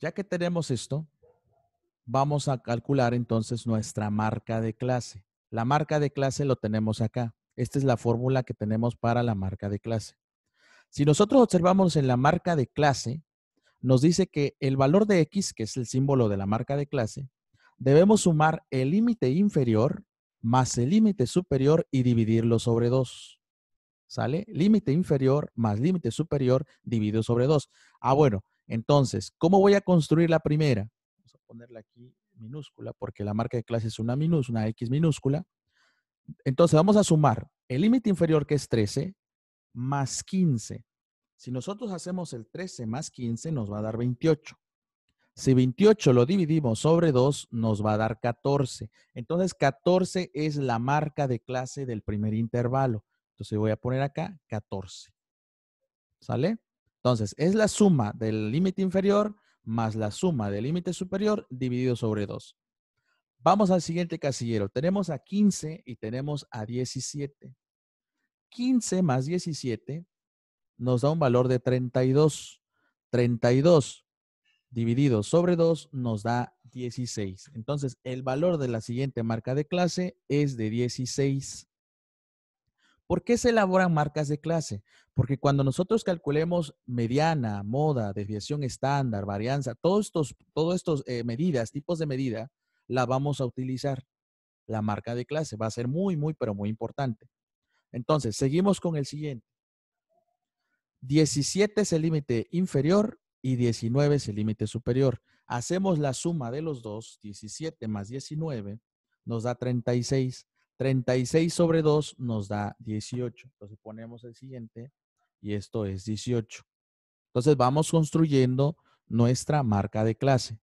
Ya que tenemos esto, vamos a calcular entonces nuestra marca de clase. La marca de clase lo tenemos acá. Esta es la fórmula que tenemos para la marca de clase. Si nosotros observamos en la marca de clase, nos dice que el valor de x, que es el símbolo de la marca de clase, debemos sumar el límite inferior más el límite superior y dividirlo sobre 2. ¿Sale? Límite inferior más límite superior dividido sobre 2. Ah, bueno, entonces, ¿cómo voy a construir la primera? Vamos a ponerla aquí minúscula porque la marca de clase es una minus, una X minúscula. Entonces, vamos a sumar el límite inferior que es 13 más 15. Si nosotros hacemos el 13 más 15 nos va a dar 28. Si 28 lo dividimos sobre 2 nos va a dar 14. Entonces 14 es la marca de clase del primer intervalo. Entonces voy a poner acá 14. ¿Sale? Entonces, es la suma del límite inferior más la suma del límite superior dividido sobre 2. Vamos al siguiente casillero. Tenemos a 15 y tenemos a 17. 15 más 17 nos da un valor de 32. 32 dividido sobre 2 nos da 16. Entonces, el valor de la siguiente marca de clase es de 16. ¿Por qué se elaboran marcas de clase? Porque cuando nosotros calculemos mediana, moda, desviación estándar, varianza, todos estos, todos estos eh, medidas, tipos de medida, la vamos a utilizar. La marca de clase va a ser muy, muy, pero muy importante. Entonces, seguimos con el siguiente. 17 es el límite inferior y 19 es el límite superior. Hacemos la suma de los dos, 17 más 19 nos da 36. 36 sobre 2 nos da 18. Entonces ponemos el siguiente y esto es 18. Entonces vamos construyendo nuestra marca de clase.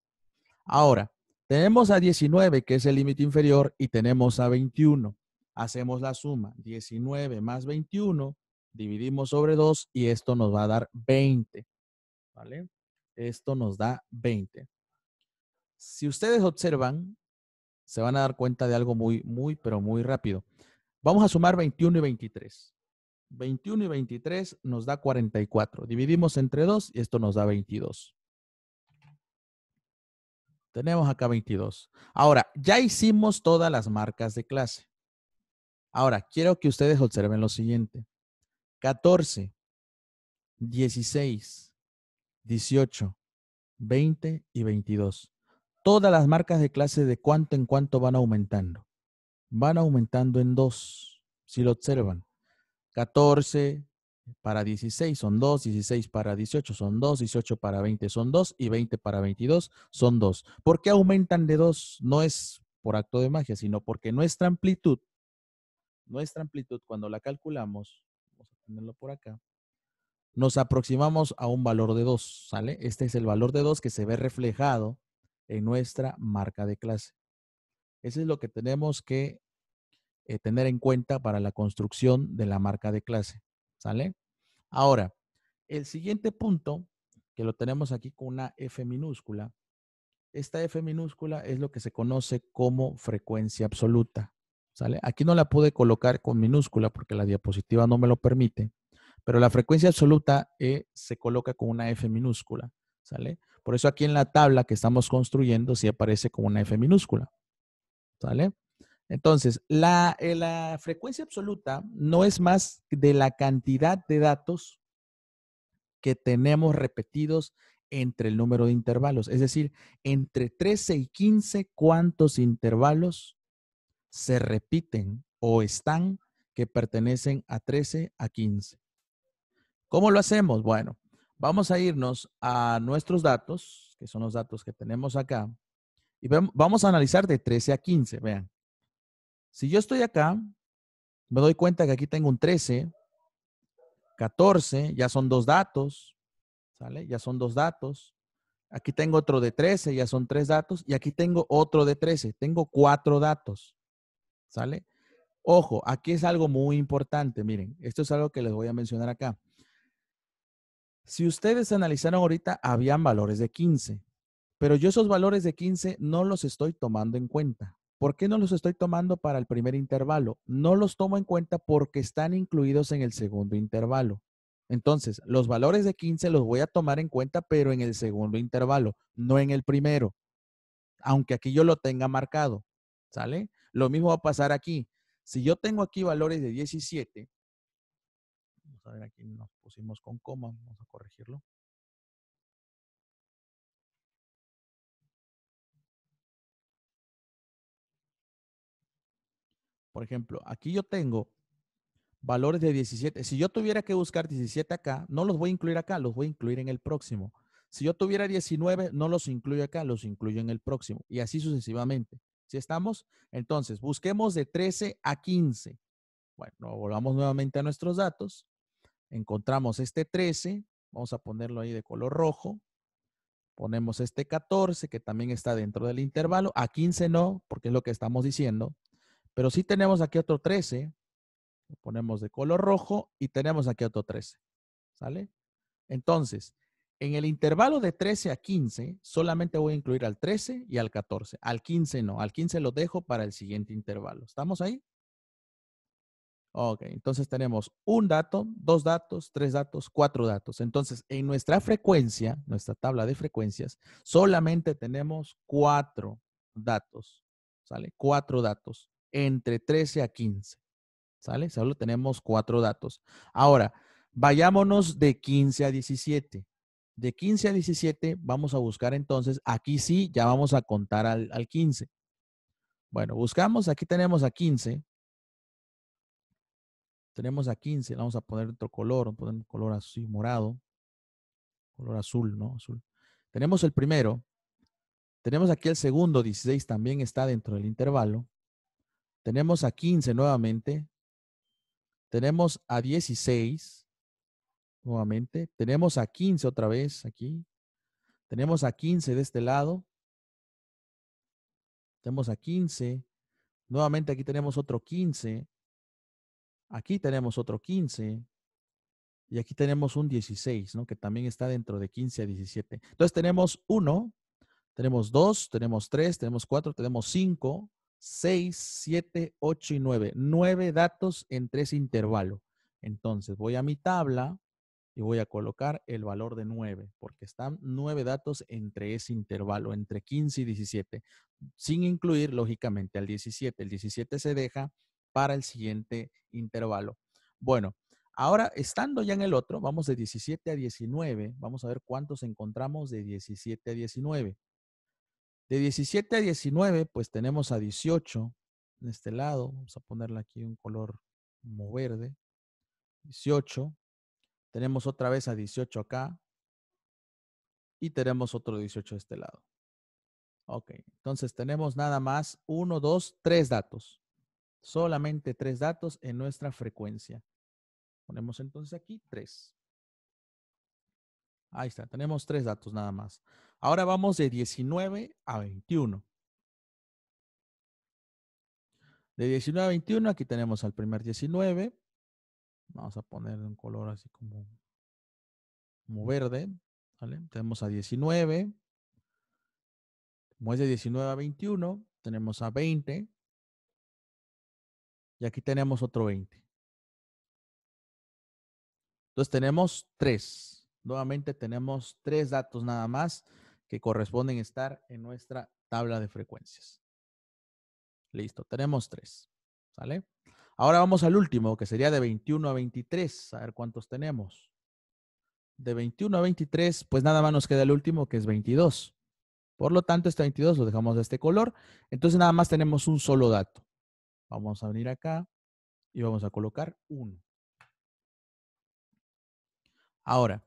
Ahora, tenemos a 19, que es el límite inferior, y tenemos a 21. Hacemos la suma. 19 más 21, dividimos sobre 2 y esto nos va a dar 20. ¿Vale? Esto nos da 20. Si ustedes observan, se van a dar cuenta de algo muy, muy, pero muy rápido. Vamos a sumar 21 y 23. 21 y 23 nos da 44. Dividimos entre 2 y esto nos da 22. Tenemos acá 22. Ahora, ya hicimos todas las marcas de clase. Ahora, quiero que ustedes observen lo siguiente. 14, 16, 18, 20 y 22 todas las marcas de clase de cuánto en cuánto van aumentando. Van aumentando en 2, si lo observan. 14 para 16 son 2, 16 para 18 son 2, 18 para 20 son 2 y 20 para 22 son 2. ¿Por qué aumentan de 2? No es por acto de magia, sino porque nuestra amplitud, nuestra amplitud cuando la calculamos, vamos a ponerlo por acá, nos aproximamos a un valor de 2, ¿sale? Este es el valor de 2 que se ve reflejado en nuestra marca de clase. Eso es lo que tenemos que eh, tener en cuenta para la construcción de la marca de clase. ¿Sale? Ahora, el siguiente punto, que lo tenemos aquí con una F minúscula, esta F minúscula es lo que se conoce como frecuencia absoluta. ¿Sale? Aquí no la pude colocar con minúscula porque la diapositiva no me lo permite, pero la frecuencia absoluta eh, se coloca con una F minúscula. ¿Sale? Por eso aquí en la tabla que estamos construyendo sí aparece como una F minúscula. ¿Sale? Entonces, la, eh, la frecuencia absoluta no es más de la cantidad de datos que tenemos repetidos entre el número de intervalos. Es decir, entre 13 y 15, ¿cuántos intervalos se repiten o están que pertenecen a 13 a 15? ¿Cómo lo hacemos? Bueno, Vamos a irnos a nuestros datos, que son los datos que tenemos acá, y vamos a analizar de 13 a 15, vean. Si yo estoy acá, me doy cuenta que aquí tengo un 13, 14, ya son dos datos, ¿sale? Ya son dos datos. Aquí tengo otro de 13, ya son tres datos, y aquí tengo otro de 13, tengo cuatro datos, ¿sale? Ojo, aquí es algo muy importante, miren, esto es algo que les voy a mencionar acá. Si ustedes analizaron ahorita, habían valores de 15, pero yo esos valores de 15 no los estoy tomando en cuenta. ¿Por qué no los estoy tomando para el primer intervalo? No los tomo en cuenta porque están incluidos en el segundo intervalo. Entonces, los valores de 15 los voy a tomar en cuenta, pero en el segundo intervalo, no en el primero. Aunque aquí yo lo tenga marcado, ¿sale? Lo mismo va a pasar aquí. Si yo tengo aquí valores de 17, a ver, aquí nos pusimos con coma, vamos a corregirlo. Por ejemplo, aquí yo tengo valores de 17. Si yo tuviera que buscar 17 acá, no los voy a incluir acá, los voy a incluir en el próximo. Si yo tuviera 19, no los incluyo acá, los incluyo en el próximo. Y así sucesivamente. ¿Sí estamos? Entonces, busquemos de 13 a 15. Bueno, volvamos nuevamente a nuestros datos encontramos este 13, vamos a ponerlo ahí de color rojo, ponemos este 14 que también está dentro del intervalo, a 15 no, porque es lo que estamos diciendo, pero sí tenemos aquí otro 13, lo ponemos de color rojo y tenemos aquí otro 13, ¿sale? Entonces, en el intervalo de 13 a 15, solamente voy a incluir al 13 y al 14, al 15 no, al 15 lo dejo para el siguiente intervalo, ¿estamos ahí? Ok, entonces tenemos un dato, dos datos, tres datos, cuatro datos. Entonces, en nuestra frecuencia, nuestra tabla de frecuencias, solamente tenemos cuatro datos, ¿sale? Cuatro datos, entre 13 a 15, ¿sale? Solo tenemos cuatro datos. Ahora, vayámonos de 15 a 17. De 15 a 17 vamos a buscar entonces, aquí sí, ya vamos a contar al, 15. Bueno, buscamos, aquí tenemos a 15, tenemos a 15, vamos a poner otro color, vamos a poner un color así morado, color azul, ¿no? Azul. Tenemos el primero, tenemos aquí el segundo, 16 también está dentro del intervalo. Tenemos a 15 nuevamente, tenemos a 16 nuevamente, tenemos a 15 otra vez aquí, tenemos a 15 de este lado, tenemos a 15, nuevamente aquí tenemos otro 15, Aquí tenemos otro 15 y aquí tenemos un 16, ¿no? Que también está dentro de 15 a 17. Entonces tenemos 1, tenemos 2, tenemos 3, tenemos 4, tenemos 5, 6, 7, 8 y 9. 9 datos en ese intervalos. Entonces voy a mi tabla y voy a colocar el valor de 9, porque están 9 datos entre ese intervalo, entre 15 y 17, sin incluir lógicamente al 17. El 17 se deja para el siguiente intervalo. Bueno, ahora estando ya en el otro, vamos de 17 a 19. Vamos a ver cuántos encontramos de 17 a 19. De 17 a 19, pues tenemos a 18 en este lado. Vamos a ponerle aquí un color como verde. 18. Tenemos otra vez a 18 acá. Y tenemos otro 18 de este lado. Ok, entonces tenemos nada más 1, 2, 3 datos. Solamente tres datos en nuestra frecuencia. Ponemos entonces aquí tres. Ahí está, tenemos tres datos nada más. Ahora vamos de 19 a 21. De 19 a 21, aquí tenemos al primer 19. Vamos a ponerle un color así como, como verde. Tenemos a 19. Como es de 19 a 21, tenemos a 20 y aquí tenemos otro 20. Entonces tenemos tres. Nuevamente tenemos tres datos nada más que corresponden estar en nuestra tabla de frecuencias. Listo, tenemos tres. ¿Sale? Ahora vamos al último, que sería de 21 a 23. A ver cuántos tenemos. De 21 a 23, pues nada más nos queda el último, que es 22. Por lo tanto, este 22 lo dejamos de este color. Entonces nada más tenemos un solo dato. Vamos a venir acá y vamos a colocar 1. Ahora,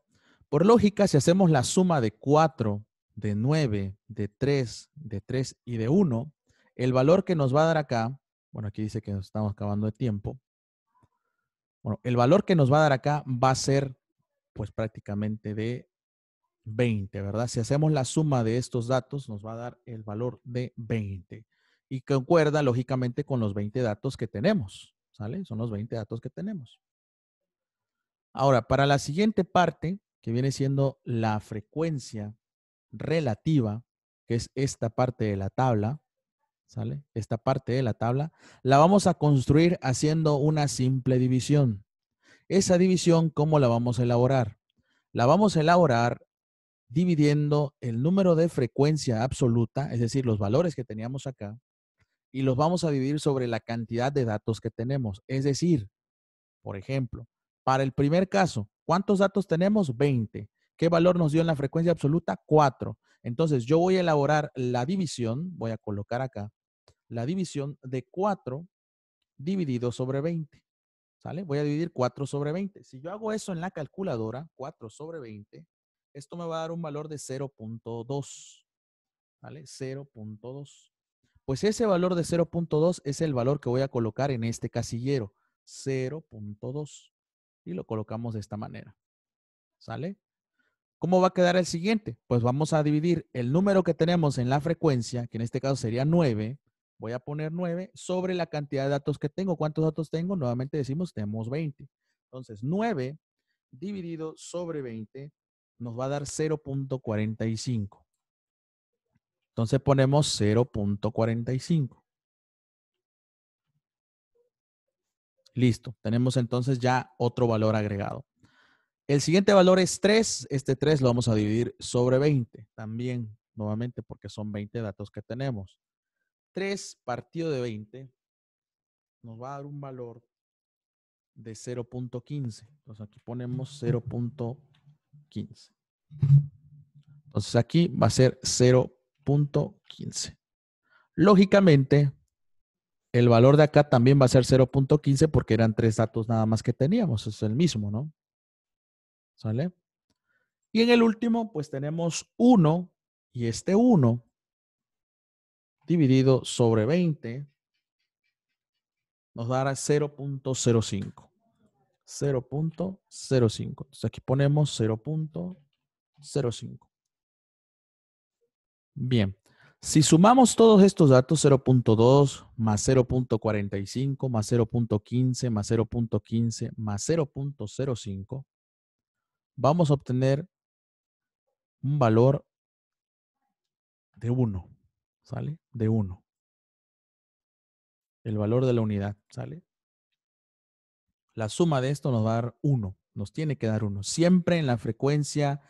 por lógica, si hacemos la suma de 4, de 9, de 3, de 3 y de 1, el valor que nos va a dar acá, bueno, aquí dice que nos estamos acabando de tiempo. Bueno, el valor que nos va a dar acá va a ser pues prácticamente de 20, ¿verdad? Si hacemos la suma de estos datos, nos va a dar el valor de 20 y concuerda lógicamente con los 20 datos que tenemos, ¿sale? Son los 20 datos que tenemos. Ahora, para la siguiente parte, que viene siendo la frecuencia relativa, que es esta parte de la tabla, ¿sale? Esta parte de la tabla, la vamos a construir haciendo una simple división. Esa división, ¿cómo la vamos a elaborar? La vamos a elaborar dividiendo el número de frecuencia absoluta, es decir, los valores que teníamos acá, y los vamos a dividir sobre la cantidad de datos que tenemos. Es decir, por ejemplo, para el primer caso, ¿cuántos datos tenemos? 20. ¿Qué valor nos dio en la frecuencia absoluta? 4. Entonces, yo voy a elaborar la división, voy a colocar acá, la división de 4 dividido sobre 20. ¿Sale? Voy a dividir 4 sobre 20. Si yo hago eso en la calculadora, 4 sobre 20, esto me va a dar un valor de 0.2. ¿Vale? 0.2. Pues ese valor de 0.2 es el valor que voy a colocar en este casillero, 0.2. Y lo colocamos de esta manera. ¿Sale? ¿Cómo va a quedar el siguiente? Pues vamos a dividir el número que tenemos en la frecuencia, que en este caso sería 9, voy a poner 9, sobre la cantidad de datos que tengo. ¿Cuántos datos tengo? Nuevamente decimos, tenemos 20. Entonces, 9 dividido sobre 20 nos va a dar 0.45. Entonces ponemos 0.45. Listo, tenemos entonces ya otro valor agregado. El siguiente valor es 3. Este 3 lo vamos a dividir sobre 20 también, nuevamente, porque son 20 datos que tenemos. 3 partido de 20 nos va a dar un valor de 0.15. Entonces aquí ponemos 0.15. Entonces aquí va a ser 0 15 Lógicamente, el valor de acá también va a ser 0.15 porque eran tres datos nada más que teníamos, es el mismo, ¿no? ¿Sale? Y en el último, pues tenemos 1 y este 1 dividido sobre 20 nos dará 0.05. 0.05. Entonces aquí ponemos 0.05. Bien, si sumamos todos estos datos, 0.2 más 0.45 más 0.15 más 0.15 más 0.05, vamos a obtener un valor de 1, ¿sale? De 1. El valor de la unidad, ¿sale? La suma de esto nos va a dar 1, nos tiene que dar 1. Siempre en la frecuencia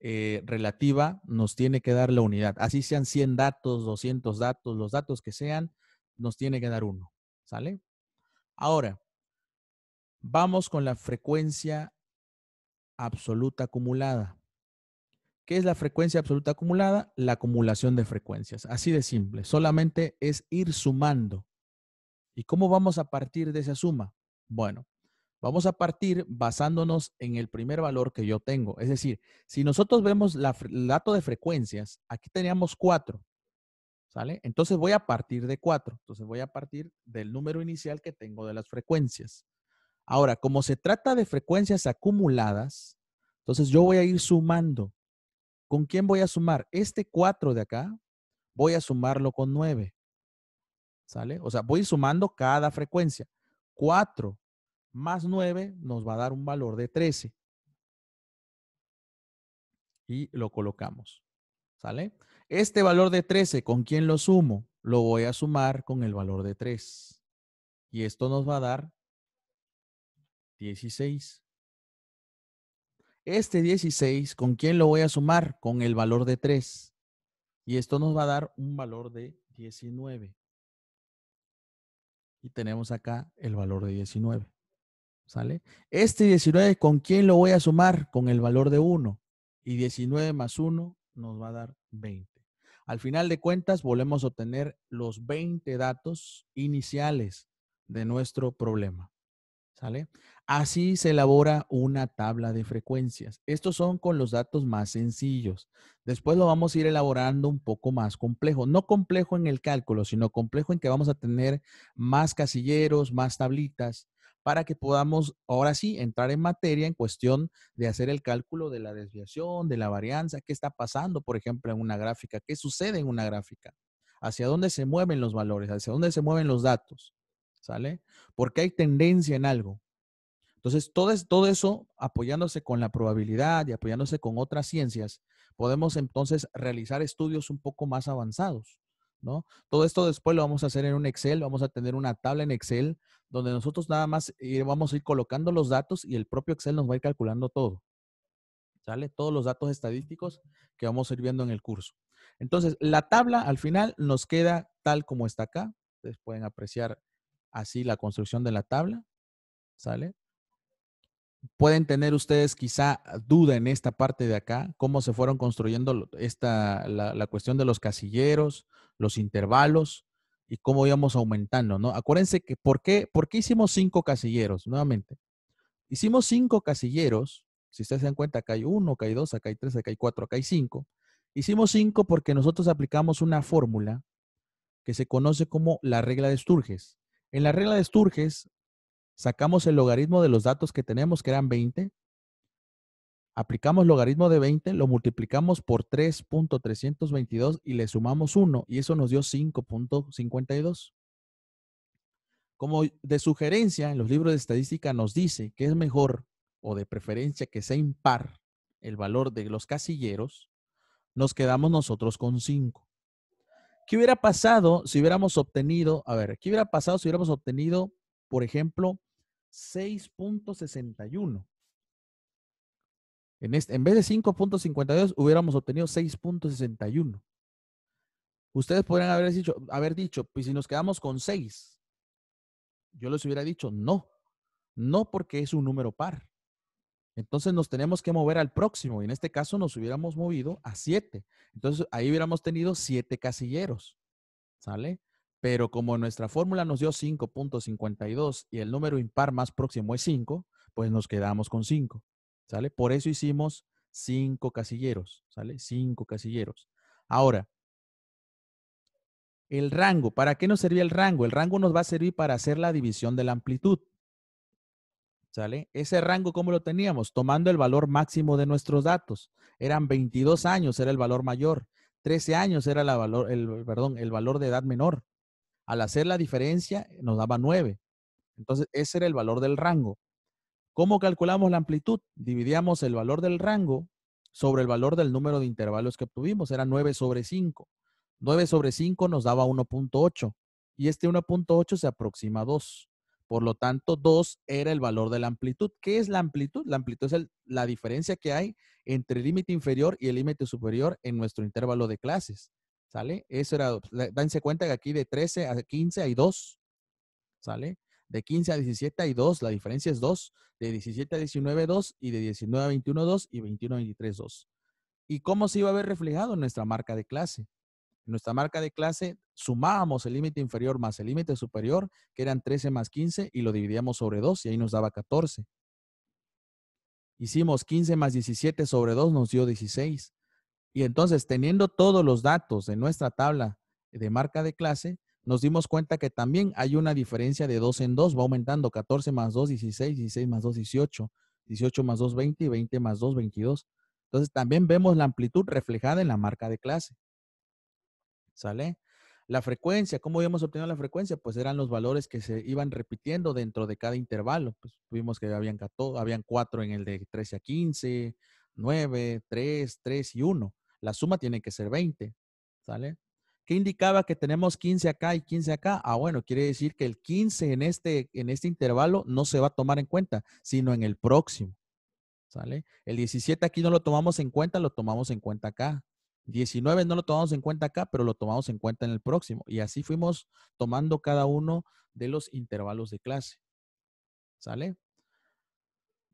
eh, relativa nos tiene que dar la unidad. Así sean 100 datos, 200 datos, los datos que sean, nos tiene que dar uno. ¿Sale? Ahora, vamos con la frecuencia absoluta acumulada. ¿Qué es la frecuencia absoluta acumulada? La acumulación de frecuencias. Así de simple. Solamente es ir sumando. ¿Y cómo vamos a partir de esa suma? Bueno, Vamos a partir basándonos en el primer valor que yo tengo. Es decir, si nosotros vemos la, el dato de frecuencias, aquí teníamos cuatro. ¿Sale? Entonces voy a partir de cuatro. Entonces voy a partir del número inicial que tengo de las frecuencias. Ahora, como se trata de frecuencias acumuladas, entonces yo voy a ir sumando. ¿Con quién voy a sumar? Este 4 de acá, voy a sumarlo con 9. ¿Sale? O sea, voy sumando cada frecuencia. 4 más 9 nos va a dar un valor de 13. Y lo colocamos. ¿Sale? Este valor de 13, ¿con quién lo sumo? Lo voy a sumar con el valor de 3. Y esto nos va a dar 16. Este 16, ¿con quién lo voy a sumar? Con el valor de 3. Y esto nos va a dar un valor de 19. Y tenemos acá el valor de 19. ¿Sale? Este 19, ¿con quién lo voy a sumar? Con el valor de 1. Y 19 más 1 nos va a dar 20. Al final de cuentas, volvemos a obtener los 20 datos iniciales de nuestro problema. ¿Sale? Así se elabora una tabla de frecuencias. Estos son con los datos más sencillos. Después lo vamos a ir elaborando un poco más complejo. No complejo en el cálculo, sino complejo en que vamos a tener más casilleros, más tablitas, para que podamos ahora sí entrar en materia en cuestión de hacer el cálculo de la desviación, de la varianza, qué está pasando, por ejemplo, en una gráfica, qué sucede en una gráfica, hacia dónde se mueven los valores, hacia dónde se mueven los datos, ¿sale? Porque hay tendencia en algo. Entonces, todo, todo eso, apoyándose con la probabilidad y apoyándose con otras ciencias, podemos entonces realizar estudios un poco más avanzados. ¿no? Todo esto después lo vamos a hacer en un Excel, vamos a tener una tabla en Excel donde nosotros nada más eh, vamos a ir colocando los datos y el propio Excel nos va a ir calculando todo. ¿Sale? Todos los datos estadísticos que vamos a ir viendo en el curso. Entonces, la tabla al final nos queda tal como está acá. Ustedes pueden apreciar así la construcción de la tabla. ¿Sale? pueden tener ustedes quizá duda en esta parte de acá, cómo se fueron construyendo esta, la, cuestión de los casilleros, los intervalos y cómo íbamos aumentando, ¿no? Acuérdense que, ¿por qué, ¿por qué hicimos cinco casilleros? Nuevamente, hicimos cinco casilleros, si ustedes se dan cuenta, acá hay uno, acá hay dos, acá hay tres, acá hay cuatro, acá hay cinco. Hicimos cinco porque nosotros aplicamos una fórmula que se conoce como la regla de Sturges. En la regla de Sturges, Sacamos el logaritmo de los datos que tenemos, que eran 20. Aplicamos logaritmo de 20, lo multiplicamos por 3.322 y le sumamos 1 y eso nos dio 5.52. Como de sugerencia, en los libros de estadística nos dice que es mejor o de preferencia que sea impar el valor de los casilleros, nos quedamos nosotros con 5. ¿Qué hubiera pasado si hubiéramos obtenido, a ver, qué hubiera pasado si hubiéramos obtenido, por ejemplo, 6.61. En, este, en vez de 5.52 hubiéramos obtenido 6.61. Ustedes podrían haber dicho, haber dicho, pues si nos quedamos con 6, yo les hubiera dicho no, no porque es un número par. Entonces nos tenemos que mover al próximo y en este caso nos hubiéramos movido a 7. Entonces ahí hubiéramos tenido 7 casilleros. ¿Sale? Pero como nuestra fórmula nos dio 5.52 y el número impar más próximo es 5, pues nos quedamos con 5. ¿Sale? Por eso hicimos 5 casilleros. ¿Sale? 5 casilleros. Ahora, el rango. ¿Para qué nos servía el rango? El rango nos va a servir para hacer la división de la amplitud. ¿Sale? Ese rango, ¿cómo lo teníamos? Tomando el valor máximo de nuestros datos. Eran 22 años, era el valor mayor. 13 años era la valor, el, perdón, el valor de edad menor. Al hacer la diferencia eh, nos daba 9. Entonces, ese era el valor del rango. ¿Cómo calculamos la amplitud? Dividíamos el valor del rango sobre el valor del número de intervalos que obtuvimos. Era 9 sobre 5. 9 sobre 5 nos daba 1.8 y este 1.8 se aproxima a 2. Por lo tanto, 2 era el valor de la amplitud. ¿Qué es la amplitud? La amplitud es la diferencia que hay entre el límite inferior y el límite superior en nuestro intervalo de clases. ¿Sale? Eso era, pues, dense cuenta que aquí de 13 a 15 hay 2. ¿Sale? De 15 a 17 hay 2, la diferencia es 2. De 17 a 19, 2. Y de 19 a 21, 2. Y 21 a 23, 2. ¿Y cómo se iba a ver reflejado en nuestra marca de clase? En nuestra marca de clase sumábamos el límite inferior más el límite superior, que eran 13 más 15, y lo dividíamos sobre 2 y ahí nos daba 14. Hicimos 15 más 17 sobre 2, nos dio 16. Y entonces, teniendo todos los datos de nuestra tabla de marca de clase, nos dimos cuenta que también hay una diferencia de 2 en 2, va aumentando 14 más 2, 16, 16 más 2, 18, 18 más 2, 20 20 más 2, 22. Entonces también vemos la amplitud reflejada en la marca de clase. ¿Sale? La frecuencia, ¿cómo habíamos obtenido la frecuencia? Pues eran los valores que se iban repitiendo dentro de cada intervalo. Pues vimos que habían, habían 4 en el de 13 a 15, 9, 3, 3 y 1. La suma tiene que ser 20, ¿sale? ¿Qué indicaba que tenemos 15 acá y 15 acá? Ah, bueno, quiere decir que el 15 en este, en este intervalo no se va a tomar en cuenta, sino en el próximo, ¿sale? El 17 aquí no lo tomamos en cuenta, lo tomamos en cuenta acá. 19 no lo tomamos en cuenta acá, pero lo tomamos en cuenta en el próximo. Y así fuimos tomando cada uno de los intervalos de clase. ¿Sale?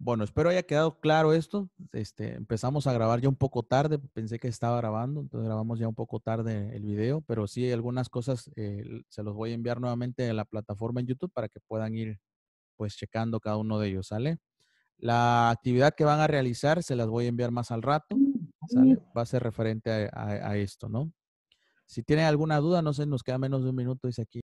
Bueno, espero haya quedado claro esto. Este, empezamos a grabar ya un poco tarde, pensé que estaba grabando, entonces grabamos ya un poco tarde el video, pero sí algunas cosas eh, se los voy a enviar nuevamente a la plataforma en YouTube para que puedan ir pues checando cada uno de ellos, ¿sale? La actividad que van a realizar se las voy a enviar más al rato, mm, ¿sale? Va a ser referente a, a esto, ¿no? Si tienen alguna duda, no sé, nos queda menos de un minuto, dice aquí.